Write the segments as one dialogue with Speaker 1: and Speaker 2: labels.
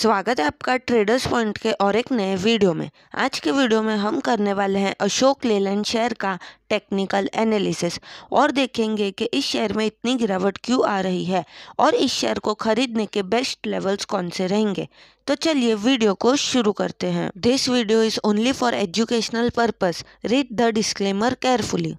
Speaker 1: स्वागत है आपका ट्रेडर्स पॉइंट के और एक नए वीडियो में आज के वीडियो में हम करने वाले हैं अशोक लेलैंड शेयर का टेक्निकल एनालिसिस और देखेंगे कि इस शेयर में इतनी गिरावट क्यों आ रही है और इस शेयर को खरीदने के बेस्ट लेवल्स कौन से रहेंगे तो चलिए वीडियो को शुरू करते हैं this video is only for educational purpose read the disclaimer carefully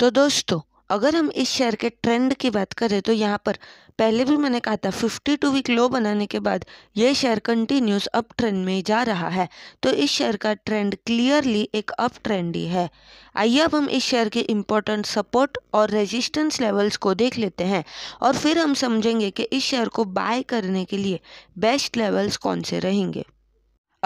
Speaker 1: तो दोस्तों अगर हम इस शेयर के ट्रेंड की बात करें तो यहाँ पर पहले भी मैंने कहा था 52 वीक लो बनाने के बाद ये शेयर कंटिन्यूस अप ट्रेंड में जा रहा है तो इस शेयर का ट्रेंड क्लियरली एक अप ट्रेंड ही है आइए अब हम इस शेयर के इम्पोर्टेंट सपोर्ट और रेजिस्टेंस लेवल्स को देख लेते हैं और फिर हम समझेंगे कि इस शेयर को बाय करने के लिए बेस्ट लेवल्स कौन से रहेंगे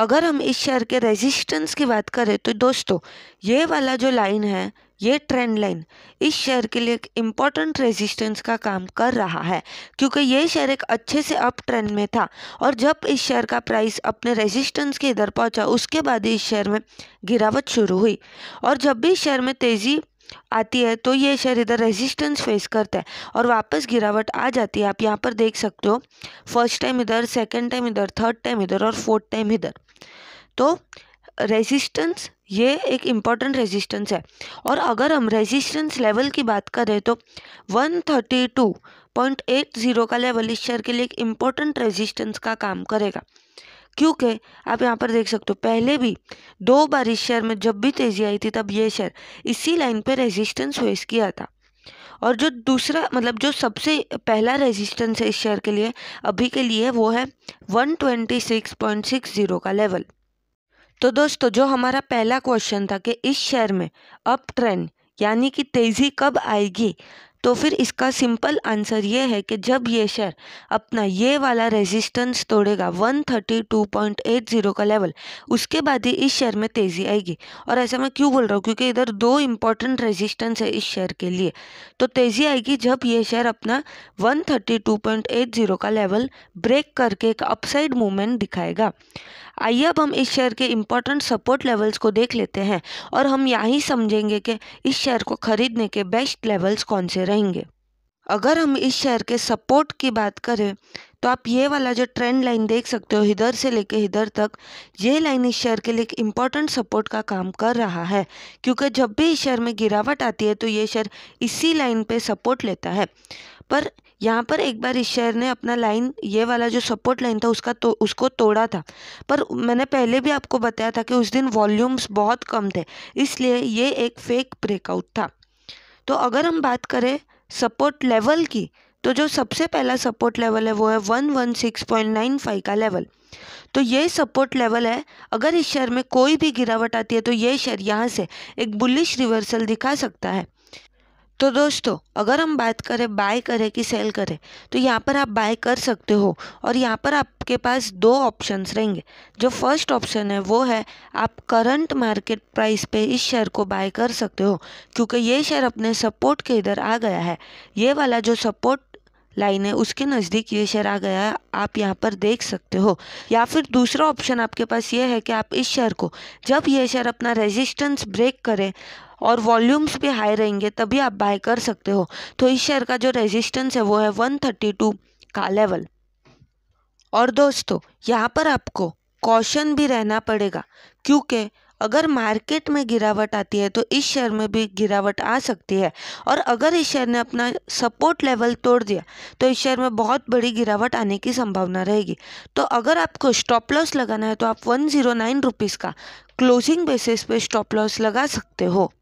Speaker 1: अगर हम इस शेयर के रेजिस्टेंस की बात करें तो दोस्तों ये वाला जो लाइन है ये ट्रेंड लाइन इस शेयर के लिए एक इम्पॉर्टेंट रेजिस्टेंस का काम कर रहा है क्योंकि ये शेयर एक अच्छे से अप ट्रेंड में था और जब इस शेयर का प्राइस अपने रेजिस्टेंस के इधर पहुंचा उसके बाद इस शेयर में गिरावट शुरू हुई और जब भी शेयर में तेज़ी आती है तो ये शेयर इधर रेजिस्टेंस फेस करता है और वापस गिरावट आ जाती है आप यहाँ पर देख सकते हो फर्स्ट टाइम इधर सेकेंड टाइम इधर थर्ड टाइम इधर और फोर्थ टाइम इधर तो रेजिस्टेंस ये एक इम्पॉर्टेंट रेजिस्टेंस है और अगर हम रेजिस्टेंस लेवल की बात करें तो 132.80 का लेवल इस शेयर के लिए एक इम्पॉर्टेंट रेजिस्टेंस का काम करेगा क्योंकि आप यहाँ पर देख सकते हो पहले भी दो बार इस शेयर में जब भी तेज़ी आई थी तब ये शेयर इसी लाइन पर रेजिस्टेंस फेस किया था और जो दूसरा मतलब जो सबसे पहला रेजिस्टेंस है इस शेयर के लिए अभी के लिए वो है 126.60 का लेवल तो दोस्तों जो हमारा पहला क्वेश्चन था कि इस शहर में अप ट्रेंड यानी कि तेज़ी कब आएगी तो फिर इसका सिंपल आंसर ये है कि जब ये शेयर अपना ये वाला रेजिस्टेंस तोड़ेगा 132.80 का लेवल उसके बाद ही इस शेयर में तेज़ी आएगी और ऐसा मैं क्यों बोल रहा हूँ क्योंकि इधर दो इंपॉर्टेंट रेजिस्टेंस है इस शेयर के लिए तो तेज़ी आएगी जब ये शेयर अपना 132.80 का लेवल ब्रेक करके एक अपसाइड मूवमेंट दिखाएगा आइए अब हम इस शेयर के इंपॉर्टेंट सपोर्ट लेवल्स को देख लेते हैं और हम यहीं समझेंगे कि इस शेयर को खरीदने के बेस्ट लेवल्स कौन से रहे रहेंगे अगर हम इस शेयर के सपोर्ट की बात करें तो आप ये वाला जो ट्रेंड लाइन देख सकते हो इधर से लेके इधर तक ये लाइन इस शेयर के लिए एक इम्पॉर्टेंट सपोर्ट का काम कर रहा है क्योंकि जब भी इस शेयर में गिरावट आती है तो ये शेयर इसी लाइन पे सपोर्ट लेता है पर यहाँ पर एक बार इस शेयर ने अपना लाइन ये वाला जो सपोर्ट लाइन था उसका तो उसको तोड़ा था पर मैंने पहले भी आपको बताया था कि उस दिन वॉल्यूम्स बहुत कम थे इसलिए ये एक फेक ब्रेकआउट था तो अगर हम बात करें सपोर्ट लेवल की तो जो सबसे पहला सपोर्ट लेवल है वो है one one six point nine five का लेवल तो ये सपोर्ट लेवल है अगर इस शेयर में कोई भी गिरावट आती है तो ये शेयर यहाँ से एक बुलिश रिवर्सल दिखा सकता है तो दोस्तों अगर हम बात करें बाय करें कि सेल करें तो यहाँ पर आप बाय कर सकते हो और यहाँ पर आपके पास दो ऑप्शंस रहेंगे जो फर्स्ट ऑप्शन है वो है आप करंट मार्केट प्राइस पे इस शेयर को बाय कर सकते हो क्योंकि ये शेयर अपने सपोर्ट के इधर आ गया है ये वाला जो सपोर्ट लाइन है उसके नज़दीक ये शहर आ गया है आप यहाँ पर देख सकते हो या फिर दूसरा ऑप्शन आपके पास ये है कि आप इस शहर को जब ये शहर अपना रेजिस्टेंस ब्रेक करें और वॉल्यूम्स भी हाई रहेंगे तभी आप बाय कर सकते हो तो इस शहर का जो रेजिस्टेंस है वो है टू का लेवल और दोस्तों यहाँ पर आपको कॉशन भी रहना पड़ेगा क्योंकि अगर मार्केट में गिरावट आती है तो इस शेयर में भी गिरावट आ सकती है और अगर इस शेयर ने अपना सपोर्ट लेवल तोड़ दिया तो इस शेयर में बहुत बड़ी गिरावट आने की संभावना रहेगी तो अगर आपको स्टॉप लॉस लगाना है तो आप वन जीरो नाइन रुपीज़ का क्लोजिंग बेसिस पे स्टॉप लॉस लगा सकते हो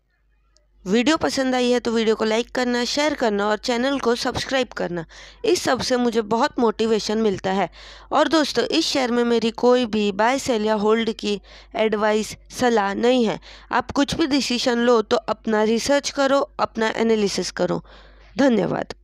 Speaker 1: वीडियो पसंद आई है तो वीडियो को लाइक करना शेयर करना और चैनल को सब्सक्राइब करना इस सब से मुझे बहुत मोटिवेशन मिलता है और दोस्तों इस शेयर में मेरी कोई भी बाय सेल या होल्ड की एडवाइस सलाह नहीं है आप कुछ भी डिसीजन लो तो अपना रिसर्च करो अपना एनालिसिस करो धन्यवाद